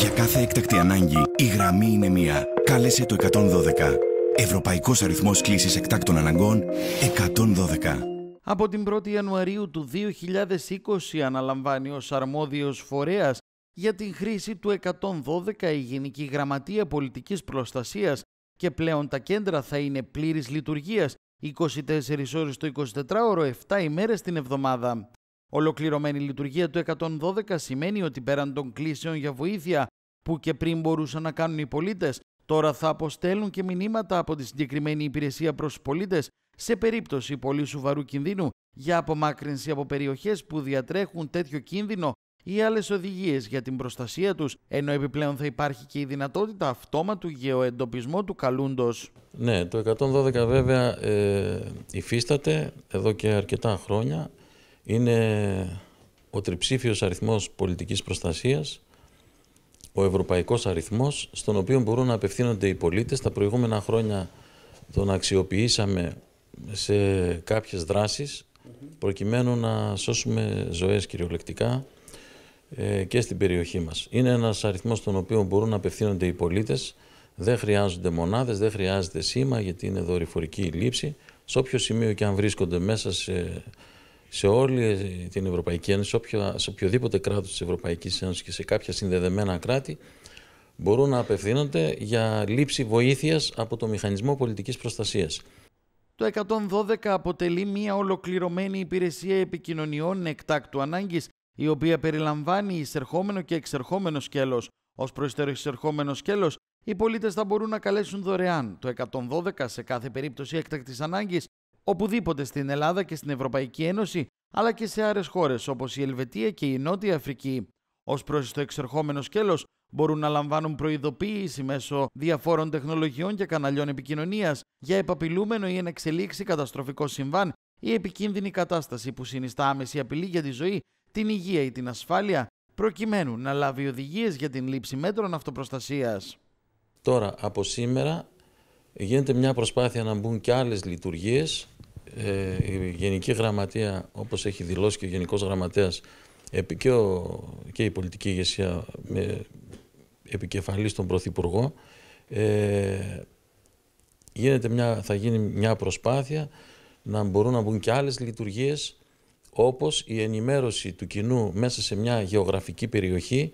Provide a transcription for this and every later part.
Για κάθε έκτακτη ανάγκη, η γραμμή είναι μία. Κάλεσε το 112. Ευρωπαϊκός αριθμός κλήσης εκτάκτων αναγκών 112. Από την 1η Ιανουαρίου του 2020 αναλαμβάνει ως αρμόδιος φορέας για την χρήση του 112 η Γενική Γραμματεία Πολιτικής Προστασίας και πλέον τα κέντρα θα είναι πλήρης λειτουργίας 24 ώρες το 24ωρο, 7 ημέρες την εβδομάδα. Ολοκληρωμένη λειτουργία του 112 σημαίνει ότι πέραν των κλήσεων για βοήθεια που και πριν μπορούσαν να κάνουν οι πολίτες, τώρα θα αποστέλουν και μηνύματα από τη συγκεκριμένη υπηρεσία προς πολίτες σε περίπτωση πολύ σοβαρού κινδύνου για απομάκρυνση από περιοχές που διατρέχουν τέτοιο κίνδυνο ή άλλες οδηγίες για την προστασία τους, ενώ επιπλέον θα υπάρχει και η δυνατότητα αυτόματου γεωεντοπισμού του καλούντος. Ναι, το 112 βέβαια ε, υφίσταται εδώ και αρκετά χρόνια είναι ο τριψήφιος αριθμός πολιτικής προστασίας, ο ευρωπαϊκός αριθμός, στον οποίο μπορούν να απευθύνονται οι πολίτες. Τα προηγούμενα χρόνια τον αξιοποιήσαμε σε κάποιες δράσεις, προκειμένου να σώσουμε ζωές κυριολεκτικά ε, και στην περιοχή μας. Είναι ένας αριθμός στον οποίο μπορούν να απευθύνονται οι πολίτες, δεν χρειάζονται μονάδες, δεν χρειάζεται σήμα γιατί είναι δορυφορική λήψη. Σε όποιο σημείο και αν βρίσκονται μέσα σε σε όλη ε, την Ευρωπαϊκή Ένωση, σε, οποιοδήποτε κράτος της Ευρωπαϊκής Ένωσης και σε κάποια συνδεδεμένα κράτη, μπορούν να απευθύνονται για λήψη βοήθειας από το Μηχανισμό πολιτικής προστασίας. Το 112 αποτελεί μια ολοκληρωμένη υπηρεσία επικοινωνιών εκτάκτου ανάγκης, η οποία περιλαμβάνει εισερχόμενο και εξερχόμενο σκέλος. Ως προϊστέρο εισερχόμενο σκέλος, οι πολίτες θα μπορούν να καλέσουν δωρεάν το 112 σε κάθε περίπτωση εκτακτη ανάγκης οπουδήποτε στην Ελλάδα και στην Ευρωπαϊκή Ένωση, αλλά και σε άλλες χώρες όπως η Ελβετία και η Νότια Αφρική. Ως προς το εξερχόμενο σκέλος, μπορούν να λαμβάνουν προειδοποίηση μέσω διαφόρων τεχνολογιών και καναλιών επικοινωνίας για επαπειλούμενο ή ενεξελίξη καταστροφικό συμβάν ή επικίνδυνη κατάσταση που συνιστά άμεση απειλή για τη ζωή, την υγεία ή την ασφάλεια, προκειμένου να λάβει οδηγίες για την λήψη μέτρων αυτοπροστασίας. Τώρα, από σήμερα, γίνεται μια προσπάθεια να μπουν και άλλες λειτουργίες ε, η Γενική Γραμματεία, όπως έχει δηλώσει και ο Γενικός Γραμματέας και, και η πολιτική ηγεσία με επικεφαλής τον Πρωθυπουργό, ε, γίνεται μια, θα γίνει μια προσπάθεια να μπορούν να μπουν και άλλες λειτουργίες όπως η ενημέρωση του κοινού μέσα σε μια γεωγραφική περιοχή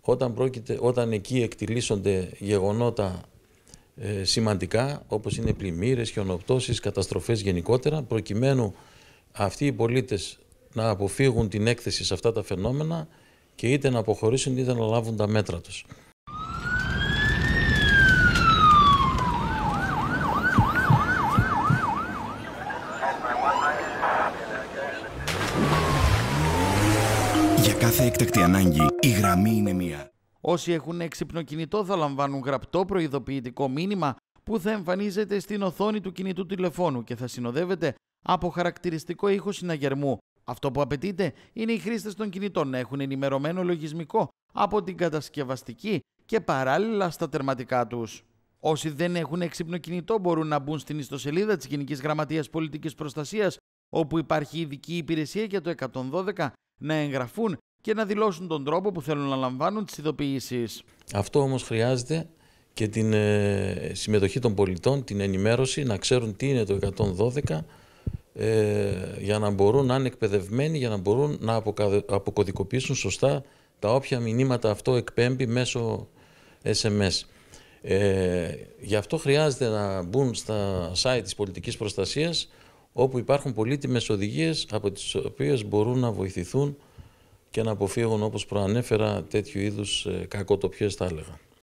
όταν, πρόκειται, όταν εκεί εκτιλήσονται γεγονότα ε, σημαντικά όπως είναι πλημμύρες, χιονοπτώσεις, καταστροφές γενικότερα προκειμένου αυτοί οι πολίτες να αποφύγουν την έκθεση σε αυτά τα φαινόμενα και είτε να αποχωρήσουν είτε να λάβουν τα μέτρα τους. Για κάθε έκτακτη ανάγκη η γραμμή είναι μία. Όσοι έχουν έξυπνο κινητό θα λαμβάνουν γραπτό προειδοποιητικό μήνυμα που θα εμφανίζεται στην οθόνη του κινητού τηλεφώνου και θα συνοδεύεται από χαρακτηριστικό ήχο συναγερμού. Αυτό που απαιτείται είναι οι χρήστες των κινητών να έχουν ενημερωμένο λογισμικό από την κατασκευαστική και παράλληλα στα τερματικά τους. Όσοι δεν έχουν έξυπνο κινητό μπορούν να μπουν στην ιστοσελίδα της Γενικής Γραμματείας Πολιτικής Προστασίας, όπου υπάρχει ειδική υπηρεσία για το 112, να εγγραφούν και να δηλώσουν τον τρόπο που θέλουν να λαμβάνουν τις ειδοποιήσεις. Αυτό όμως χρειάζεται και την ε, συμμετοχή των πολιτών, την ενημέρωση, να ξέρουν τι είναι το 112 ε, για να μπορούν να είναι εκπαιδευμένοι, για να μπορούν να αποκωδικοποιήσουν σωστά τα όποια μηνύματα αυτό εκπέμπει μέσω SMS. Ε, γι' αυτό χρειάζεται να μπουν στα site της πολιτικής προστασίας όπου υπάρχουν πολύτιμες οδηγίες από τις οποίες μπορούν να βοηθηθούν και να αποφύγουν όπως προανέφερα τέτοιου είδους ε, κακοτοπιές θα έλεγα.